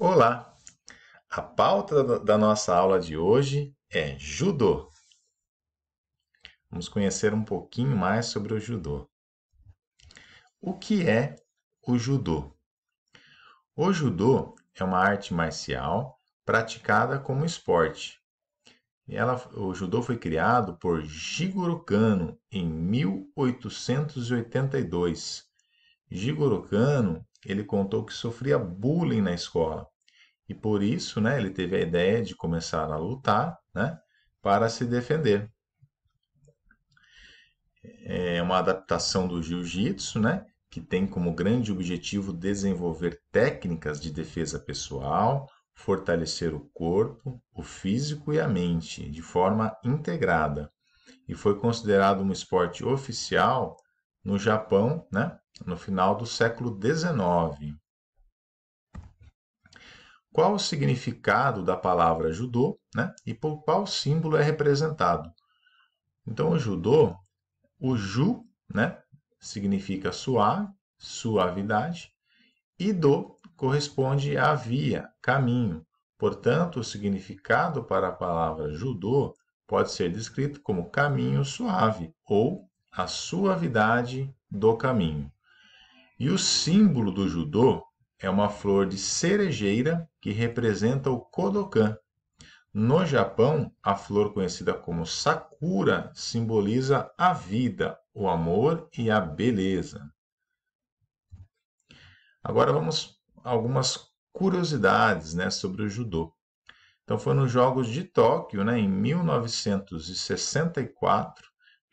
Olá! A pauta da nossa aula de hoje é Judô. Vamos conhecer um pouquinho mais sobre o Judô. O que é o Judô? O Judô é uma arte marcial praticada como esporte. Ela, o Judô foi criado por Jigoro Kano em 1882. Jigoro Kano ele contou que sofria bullying na escola e por isso, né, ele teve a ideia de começar a lutar, né, para se defender. É uma adaptação do jiu-jitsu, né, que tem como grande objetivo desenvolver técnicas de defesa pessoal, fortalecer o corpo, o físico e a mente de forma integrada. E foi considerado um esporte oficial no Japão, né, no final do século XIX. Qual o significado da palavra judô né, e por qual símbolo é representado? Então, o judô, o ju né, significa suave, suavidade, e do corresponde à via, caminho. Portanto, o significado para a palavra judô pode ser descrito como caminho suave ou a suavidade do caminho. E o símbolo do judô é uma flor de cerejeira que representa o Kodokan. No Japão, a flor conhecida como sakura simboliza a vida, o amor e a beleza. Agora vamos algumas curiosidades né, sobre o judô. Então, foi nos Jogos de Tóquio, né, em 1964,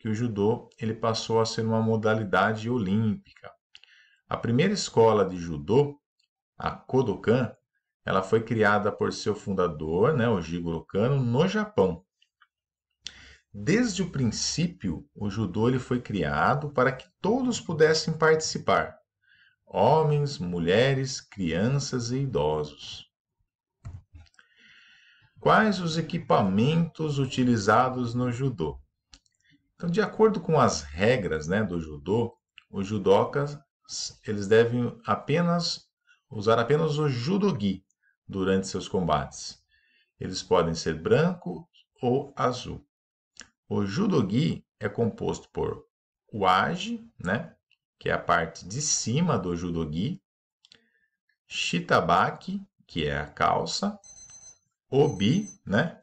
que o judô ele passou a ser uma modalidade olímpica. A primeira escola de judô, a Kodokan, ela foi criada por seu fundador, né, o Jigoro Kano, no Japão. Desde o princípio, o judô ele foi criado para que todos pudessem participar, homens, mulheres, crianças e idosos. Quais os equipamentos utilizados no judô? Então, de acordo com as regras né, do judô, os judocas eles devem apenas usar apenas o judogi durante seus combates. Eles podem ser branco ou azul. O judogi é composto por waji, né, que é a parte de cima do judogi, shitabaki, que é a calça, obi, né,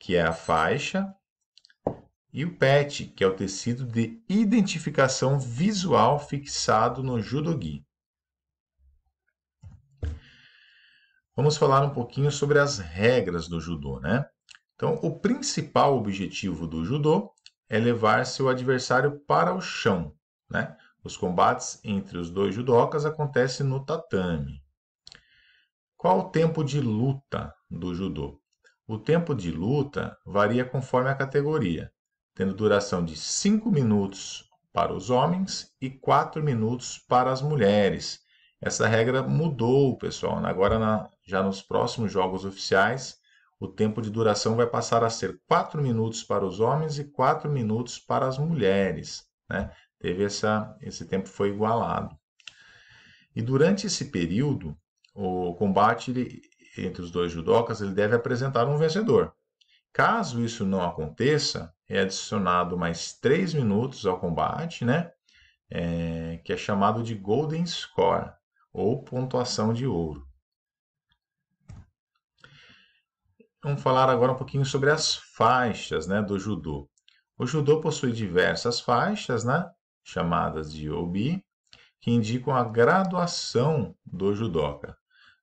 que é a faixa, e o PET, que é o tecido de identificação visual fixado no judogi. Vamos falar um pouquinho sobre as regras do judô, né? Então, o principal objetivo do judô é levar seu adversário para o chão, né? Os combates entre os dois judocas acontecem no tatame. Qual o tempo de luta do judô? O tempo de luta varia conforme a categoria tendo duração de 5 minutos para os homens e 4 minutos para as mulheres. Essa regra mudou, pessoal. Agora, na, já nos próximos jogos oficiais, o tempo de duração vai passar a ser 4 minutos para os homens e 4 minutos para as mulheres. Né? Teve essa, esse tempo foi igualado. E durante esse período, o combate ele, entre os dois judocas ele deve apresentar um vencedor. Caso isso não aconteça, é adicionado mais 3 minutos ao combate, né? É, que é chamado de Golden Score, ou pontuação de ouro. Vamos falar agora um pouquinho sobre as faixas né, do judô. O judô possui diversas faixas, né, chamadas de obi, que indicam a graduação do judoca.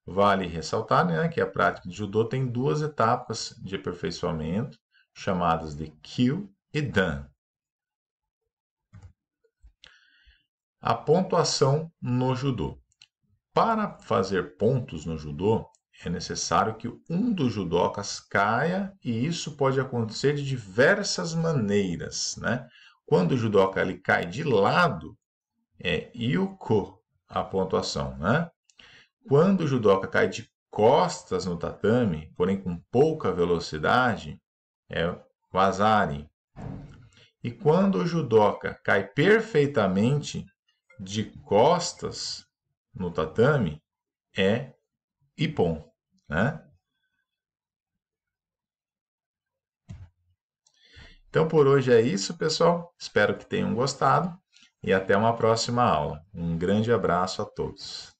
Vale ressaltar né, que a prática de judô tem duas etapas de aperfeiçoamento, chamados de kill e dan. A pontuação no judô. Para fazer pontos no judô, é necessário que um dos judocas caia e isso pode acontecer de diversas maneiras, né? Quando o judoca ele cai de lado, é yuko a pontuação, né? Quando o judoca cai de costas no tatame, porém com pouca velocidade, é vazarem E quando o judoca cai perfeitamente de costas no tatame, é Ippon, né? Então por hoje é isso, pessoal. Espero que tenham gostado e até uma próxima aula. Um grande abraço a todos.